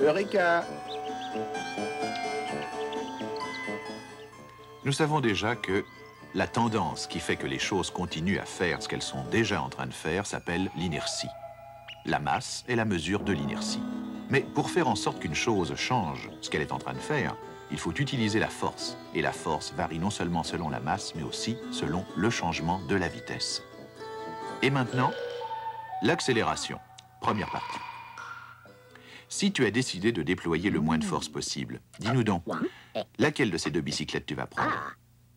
Eureka Nous savons déjà que la tendance qui fait que les choses continuent à faire ce qu'elles sont déjà en train de faire s'appelle l'inertie. La masse est la mesure de l'inertie. Mais pour faire en sorte qu'une chose change ce qu'elle est en train de faire, il faut utiliser la force. Et la force varie non seulement selon la masse, mais aussi selon le changement de la vitesse. Et maintenant, l'accélération. Première partie. Si tu as décidé de déployer le moins de force possible, dis-nous donc, laquelle de ces deux bicyclettes tu vas prendre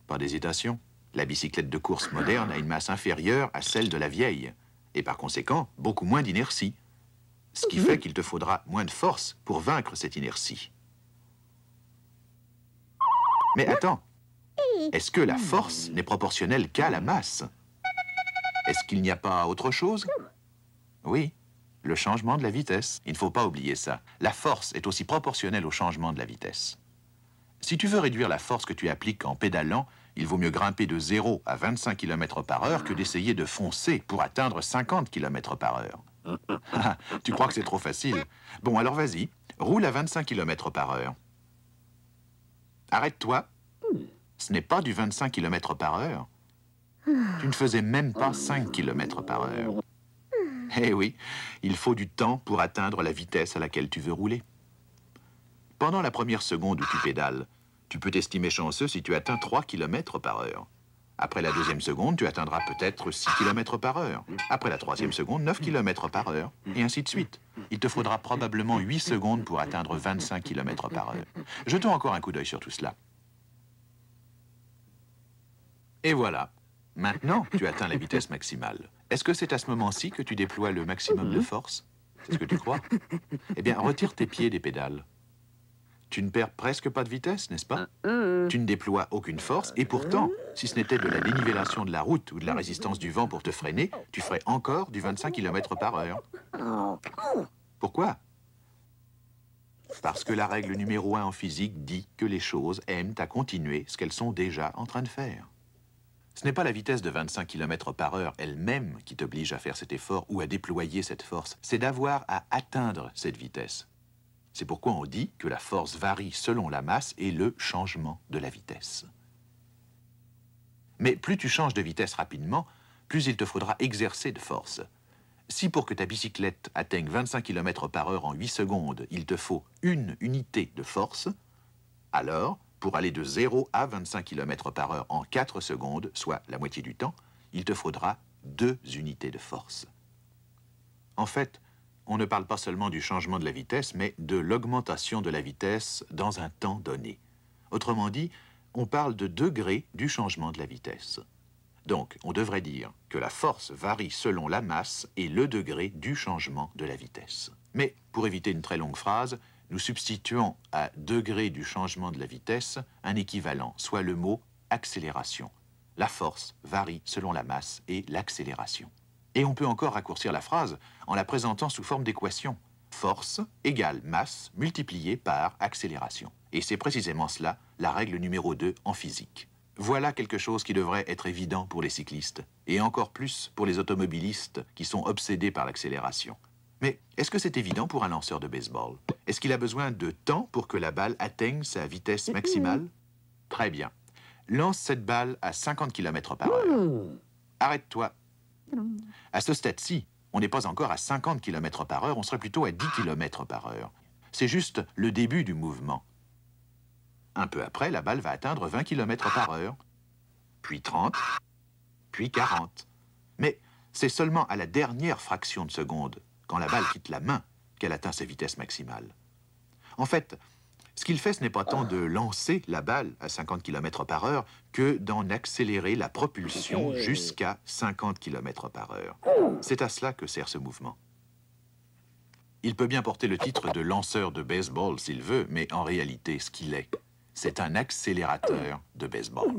Pas d'hésitation. La bicyclette de course moderne a une masse inférieure à celle de la vieille, et par conséquent, beaucoup moins d'inertie. Ce qui fait qu'il te faudra moins de force pour vaincre cette inertie. Mais attends, est-ce que la force n'est proportionnelle qu'à la masse Est-ce qu'il n'y a pas autre chose Oui, le changement de la vitesse. Il ne faut pas oublier ça. La force est aussi proportionnelle au changement de la vitesse. Si tu veux réduire la force que tu appliques en pédalant, il vaut mieux grimper de 0 à 25 km par heure que d'essayer de foncer pour atteindre 50 km par heure. Ah, tu crois que c'est trop facile Bon, alors vas-y, roule à 25 km par heure. Arrête-toi. Ce n'est pas du 25 km par heure. Tu ne faisais même pas 5 km par heure. Eh oui, il faut du temps pour atteindre la vitesse à laquelle tu veux rouler. Pendant la première seconde où tu pédales, tu peux t'estimer chanceux si tu atteins 3 km par heure. Après la deuxième seconde, tu atteindras peut-être 6 km par heure. Après la troisième seconde, 9 km par heure, et ainsi de suite. Il te faudra probablement 8 secondes pour atteindre 25 km par heure. Jetons encore un coup d'œil sur tout cela. Et voilà. Maintenant, tu atteins la vitesse maximale. Est-ce que c'est à ce moment-ci que tu déploies le maximum de mhm. force C'est ce que tu crois Eh bien, retire tes pieds des pédales. Tu ne perds presque pas de vitesse, n'est-ce pas ah, euh. Tu ne déploies aucune force, et pourtant, si ce n'était de la dénivellation de la route ou de la résistance du vent pour te freiner, tu ferais encore du 25 km par heure. Pourquoi Parce que la règle numéro 1 en physique dit que les choses aiment à continuer ce qu'elles sont déjà en train de faire. Ce n'est pas la vitesse de 25 km par heure elle-même qui t'oblige à faire cet effort ou à déployer cette force, c'est d'avoir à atteindre cette vitesse. C'est pourquoi on dit que la force varie selon la masse et le changement de la vitesse. Mais plus tu changes de vitesse rapidement, plus il te faudra exercer de force. Si pour que ta bicyclette atteigne 25 km par heure en 8 secondes, il te faut une unité de force, alors pour aller de 0 à 25 km par heure en 4 secondes, soit la moitié du temps, il te faudra 2 unités de force. En fait, on ne parle pas seulement du changement de la vitesse, mais de l'augmentation de la vitesse dans un temps donné. Autrement dit, on parle de degré du changement de la vitesse. Donc, on devrait dire que la force varie selon la masse et le degré du changement de la vitesse. Mais, pour éviter une très longue phrase, nous substituons à degré du changement de la vitesse un équivalent, soit le mot accélération. La force varie selon la masse et l'accélération. Et on peut encore raccourcir la phrase en la présentant sous forme d'équation. Force égale masse multipliée par accélération. Et c'est précisément cela la règle numéro 2 en physique. Voilà quelque chose qui devrait être évident pour les cyclistes, et encore plus pour les automobilistes qui sont obsédés par l'accélération. Mais est-ce que c'est évident pour un lanceur de baseball est-ce qu'il a besoin de temps pour que la balle atteigne sa vitesse hmm. maximale Très bien. Lance cette balle à 50 km par heure. Hmm. Arrête-toi. À ce stade-ci, on n'est pas encore à 50 km par heure, on serait plutôt à 10 km par heure. C'est juste le début du mouvement. Un peu après, la balle va atteindre 20 km par heure, puis 30, puis 40. Mais c'est seulement à la dernière fraction de seconde, quand la balle quitte la main, qu'elle atteint sa vitesse maximale. En fait, ce qu'il fait, ce n'est pas tant de lancer la balle à 50 km par heure que d'en accélérer la propulsion jusqu'à 50 km par heure. C'est à cela que sert ce mouvement. Il peut bien porter le titre de lanceur de baseball s'il veut, mais en réalité, ce qu'il est, c'est un accélérateur de baseball.